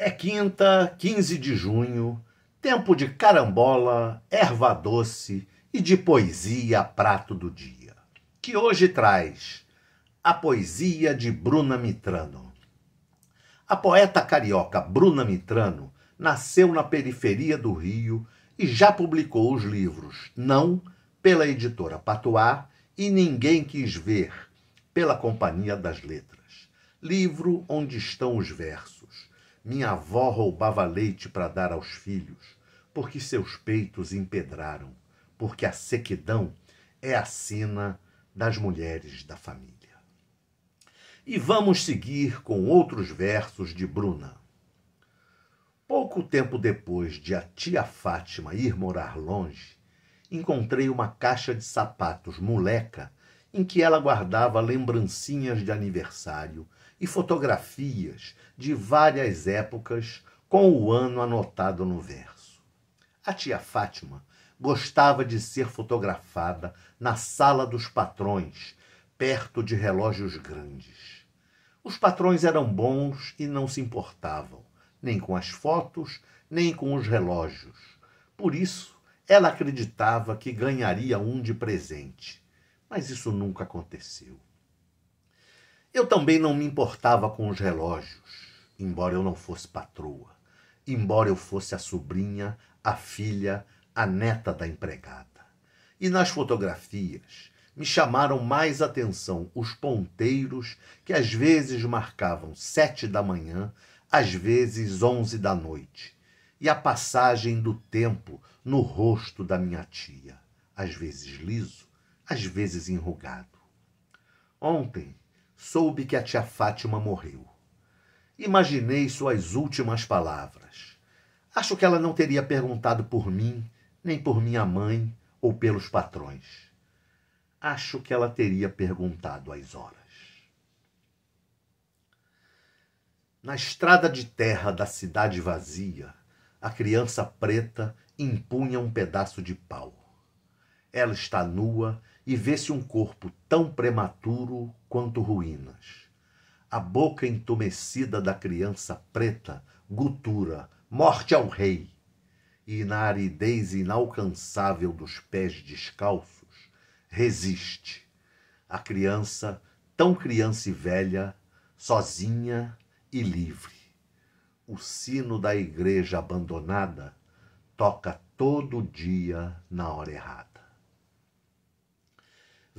É quinta, 15 de junho, tempo de carambola, erva doce e de poesia prato do dia, que hoje traz a poesia de Bruna Mitrano. A poeta carioca Bruna Mitrano nasceu na periferia do Rio e já publicou os livros Não, pela editora Patuá, e Ninguém Quis Ver, pela Companhia das Letras, livro onde estão os versos minha avó roubava leite para dar aos filhos, porque seus peitos empedraram, porque a sequidão é a sina das mulheres da família. E vamos seguir com outros versos de Bruna. Pouco tempo depois de a tia Fátima ir morar longe, encontrei uma caixa de sapatos moleca em que ela guardava lembrancinhas de aniversário e fotografias de várias épocas com o ano anotado no verso. A tia Fátima gostava de ser fotografada na sala dos patrões, perto de relógios grandes. Os patrões eram bons e não se importavam, nem com as fotos, nem com os relógios. Por isso, ela acreditava que ganharia um de presente. Mas isso nunca aconteceu. Eu também não me importava com os relógios, embora eu não fosse patroa, embora eu fosse a sobrinha, a filha, a neta da empregada. E nas fotografias me chamaram mais atenção os ponteiros que às vezes marcavam sete da manhã, às vezes onze da noite, e a passagem do tempo no rosto da minha tia, às vezes liso, às vezes enrugado. Ontem, soube que a tia Fátima morreu. Imaginei suas últimas palavras. Acho que ela não teria perguntado por mim, nem por minha mãe ou pelos patrões. Acho que ela teria perguntado às horas. Na estrada de terra da cidade vazia, a criança preta impunha um pedaço de pau. Ela está nua e vê-se um corpo tão prematuro quanto ruínas. A boca entumecida da criança preta gutura: morte ao rei! E na aridez inalcançável dos pés descalços, resiste. A criança, tão criança e velha, sozinha e livre. O sino da igreja abandonada toca todo dia na hora errada.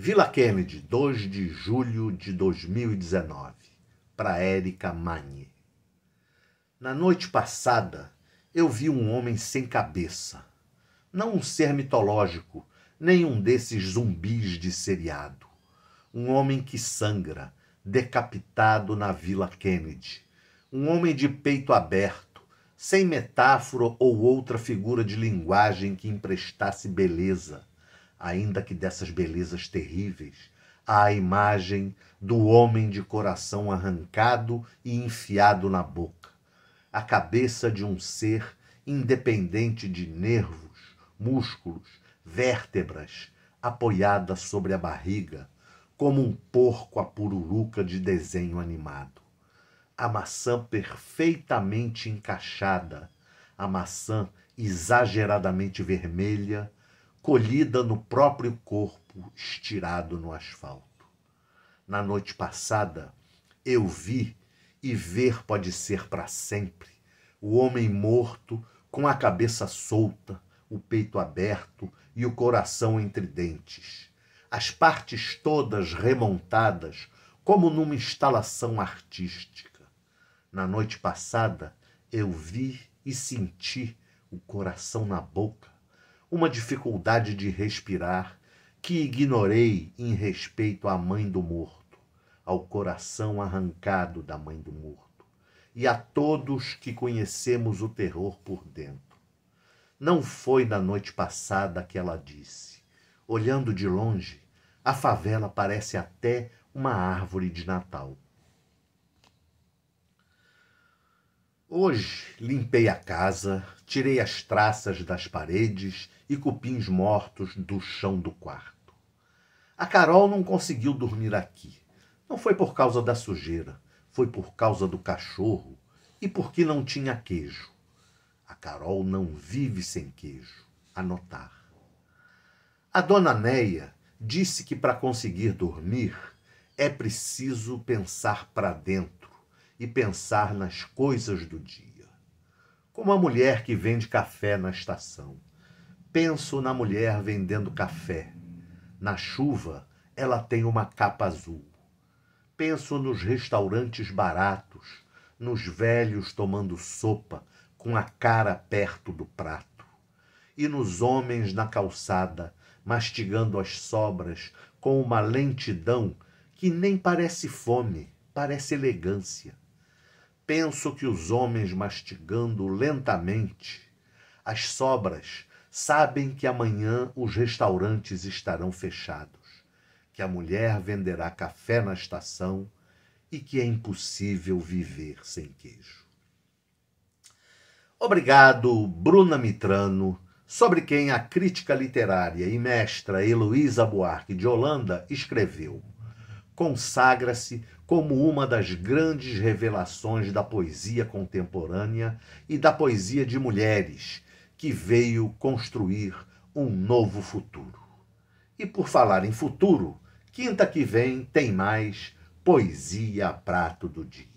Vila Kennedy, 2 de julho de 2019, para Érica Magne. Na noite passada, eu vi um homem sem cabeça. Não um ser mitológico, nem um desses zumbis de seriado. Um homem que sangra, decapitado na Vila Kennedy. Um homem de peito aberto, sem metáfora ou outra figura de linguagem que emprestasse beleza ainda que dessas belezas terríveis, à imagem do homem de coração arrancado e enfiado na boca, a cabeça de um ser independente de nervos, músculos, vértebras, apoiada sobre a barriga, como um porco a pururuca de desenho animado. A maçã perfeitamente encaixada, a maçã exageradamente vermelha, colhida no próprio corpo estirado no asfalto. Na noite passada, eu vi, e ver pode ser para sempre, o homem morto com a cabeça solta, o peito aberto e o coração entre dentes, as partes todas remontadas, como numa instalação artística. Na noite passada, eu vi e senti o coração na boca, uma dificuldade de respirar que ignorei em respeito à mãe do morto, ao coração arrancado da mãe do morto e a todos que conhecemos o terror por dentro. Não foi na noite passada que ela disse. Olhando de longe, a favela parece até uma árvore de Natal. Hoje limpei a casa, tirei as traças das paredes e cupins mortos do chão do quarto. A Carol não conseguiu dormir aqui. Não foi por causa da sujeira, foi por causa do cachorro e porque não tinha queijo. A Carol não vive sem queijo. Anotar. A dona Neia disse que para conseguir dormir é preciso pensar para dentro e pensar nas coisas do dia. Como a mulher que vende café na estação. Penso na mulher vendendo café. Na chuva, ela tem uma capa azul. Penso nos restaurantes baratos, nos velhos tomando sopa com a cara perto do prato, e nos homens na calçada mastigando as sobras com uma lentidão que nem parece fome, parece elegância. Penso que os homens mastigando lentamente as sobras sabem que amanhã os restaurantes estarão fechados, que a mulher venderá café na estação e que é impossível viver sem queijo. Obrigado, Bruna Mitrano, sobre quem a crítica literária e mestra Heloísa Buarque de Holanda escreveu consagra-se como uma das grandes revelações da poesia contemporânea e da poesia de mulheres, que veio construir um novo futuro. E por falar em futuro, quinta que vem tem mais Poesia Prato do Dia.